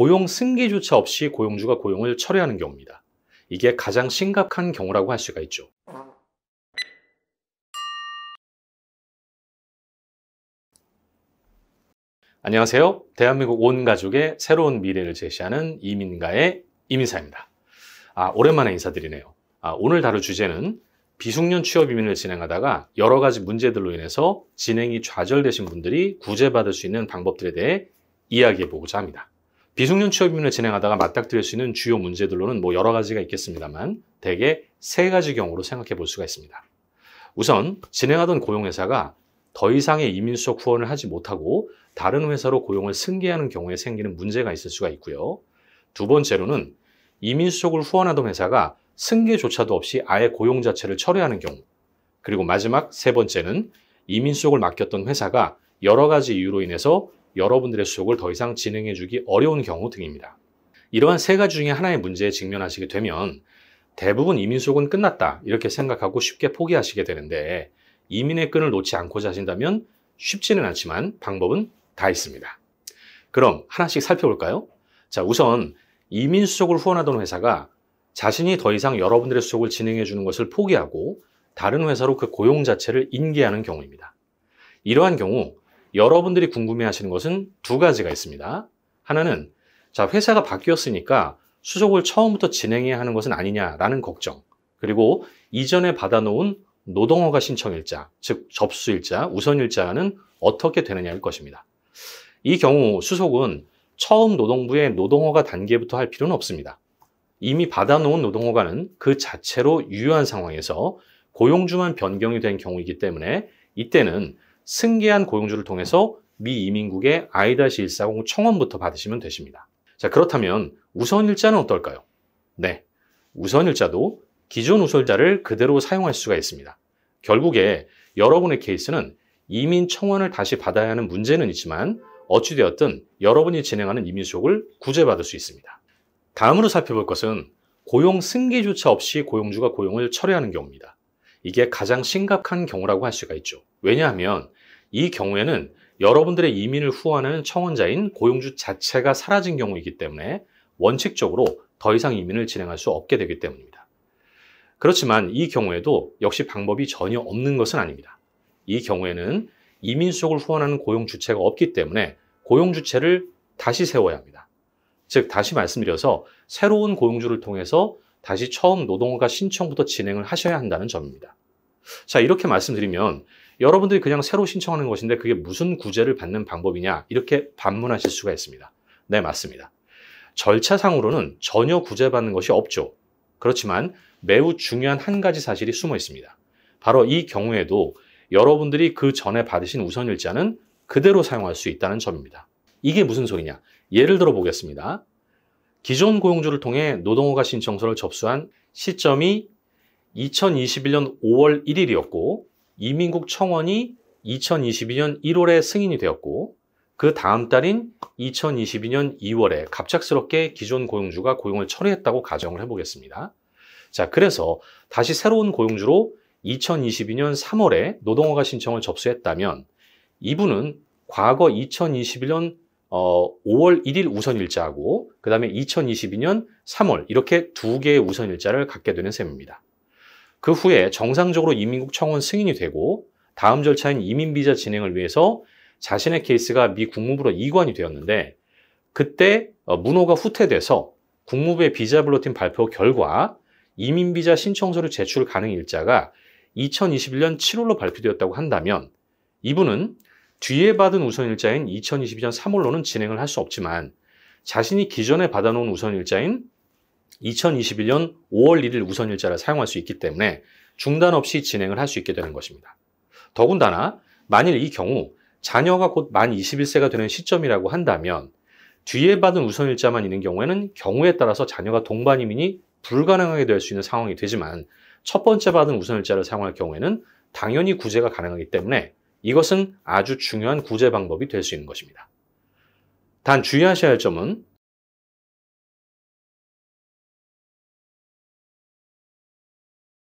고용 승계조차 없이 고용주가 고용을 철회하는 경우입니다. 이게 가장 심각한 경우라고 할 수가 있죠. 안녕하세요. 대한민국 온 가족의 새로운 미래를 제시하는 이민가의 이민사입니다. 아, 오랜만에 인사드리네요. 아, 오늘 다룰 주제는 비숙련 취업 이민을 진행하다가 여러 가지 문제들로 인해서 진행이 좌절되신 분들이 구제받을 수 있는 방법들에 대해 이야기해 보고자 합니다. 비숙련 취업임을 진행하다가 맞닥뜨릴 수 있는 주요 문제들로는 뭐 여러 가지가 있겠습니다만 대개 세 가지 경우로 생각해 볼 수가 있습니다. 우선 진행하던 고용회사가 더 이상의 이민수석 후원을 하지 못하고 다른 회사로 고용을 승계하는 경우에 생기는 문제가 있을 수가 있고요. 두 번째로는 이민수석을 후원하던 회사가 승계조차도 없이 아예 고용 자체를 철회하는 경우. 그리고 마지막 세 번째는 이민수석을 맡겼던 회사가 여러 가지 이유로 인해서 여러분들의 수속을더 이상 진행해주기 어려운 경우 등입니다. 이러한 세 가지 중에 하나의 문제에 직면하시게 되면 대부분 이민 수속은 끝났다 이렇게 생각하고 쉽게 포기하시게 되는데 이민의 끈을 놓지 않고자 하신다면 쉽지는 않지만 방법은 다 있습니다. 그럼 하나씩 살펴볼까요? 자, 우선 이민 수속을 후원하던 회사가 자신이 더 이상 여러분들의 수속을 진행해 주는 것을 포기하고 다른 회사로 그 고용 자체를 인계하는 경우입니다. 이러한 경우 여러분들이 궁금해 하시는 것은 두 가지가 있습니다. 하나는 자, 회사가 바뀌었으니까 수속을 처음부터 진행해야 하는 것은 아니냐라는 걱정. 그리고 이전에 받아놓은 노동허가 신청일자, 즉 접수일자, 우선일자는 어떻게 되느냐일 것입니다. 이 경우 수속은 처음 노동부의 노동허가 단계부터 할 필요는 없습니다. 이미 받아놓은 노동허가는 그 자체로 유효한 상황에서 고용주만 변경이 된 경우이기 때문에 이때는 승계한 고용주를 통해서 미 이민국의 I-140 청원부터 받으시면 되십니다. 자, 그렇다면 우선일자는 어떨까요? 네, 우선일자도 기존 우선일자를 그대로 사용할 수가 있습니다. 결국에 여러분의 케이스는 이민 청원을 다시 받아야 하는 문제는 있지만 어찌되었든 여러분이 진행하는 이민 수속을 구제받을 수 있습니다. 다음으로 살펴볼 것은 고용 승계조차 없이 고용주가 고용을 철회하는 경우입니다. 이게 가장 심각한 경우라고 할 수가 있죠. 왜냐하면 이 경우에는 여러분들의 이민을 후원하는 청원자인 고용주 자체가 사라진 경우이기 때문에 원칙적으로 더 이상 이민을 진행할 수 없게 되기 때문입니다. 그렇지만 이 경우에도 역시 방법이 전혀 없는 것은 아닙니다. 이 경우에는 이민 수속을 후원하는 고용 주체가 없기 때문에 고용 주체를 다시 세워야 합니다. 즉 다시 말씀드려서 새로운 고용주를 통해서 다시 처음 노동허가 신청부터 진행을 하셔야 한다는 점입니다. 자 이렇게 말씀드리면 여러분들이 그냥 새로 신청하는 것인데 그게 무슨 구제를 받는 방법이냐 이렇게 반문하실 수가 있습니다. 네, 맞습니다. 절차상으로는 전혀 구제받는 것이 없죠. 그렇지만 매우 중요한 한 가지 사실이 숨어 있습니다. 바로 이 경우에도 여러분들이 그 전에 받으신 우선일자는 그대로 사용할 수 있다는 점입니다. 이게 무슨 소리냐? 예를 들어 보겠습니다. 기존 고용주를 통해 노동허가 신청서를 접수한 시점이 2021년 5월 1일이었고 이민국 청원이 2022년 1월에 승인이 되었고 그 다음 달인 2022년 2월에 갑작스럽게 기존 고용주가 고용을 철회했다고 가정을 해보겠습니다. 자, 그래서 다시 새로운 고용주로 2022년 3월에 노동허가 신청을 접수했다면 이분은 과거 2021년 어, 5월 1일 우선일자하고 그 다음에 2022년 3월 이렇게 두 개의 우선일자를 갖게 되는 셈입니다. 그 후에 정상적으로 이민국 청원 승인이 되고 다음 절차인 이민 비자 진행을 위해서 자신의 케이스가 미 국무부로 이관이 되었는데 그때 어, 문호가 후퇴돼서 국무부의 비자 블로팅 발표 결과 이민 비자 신청서를 제출 가능 일자가 2021년 7월로 발표되었다고 한다면 이분은 뒤에 받은 우선 일자인 2022년 3월로는 진행을 할 수 없지만 자신이 기존에 받아놓은 우선 일자인 2021년 5월 1일 우선 일자를 사용할 수 있기 때문에 중단 없이 진행을 할 수 있게 되는 것입니다. 더군다나 만일 이 경우 자녀가 곧 만 21세가 되는 시점이라고 한다면 뒤에 받은 우선 일자만 있는 경우에는 경우에 따라서 자녀가 동반이민이 불가능하게 될 수 있는 상황이 되지만 첫 번째 받은 우선 일자를 사용할 경우에는 당연히 구제가 가능하기 때문에 이것은 아주 중요한 구제 방법이 될 수 있는 것입니다. 단 주의하셔야 할 점은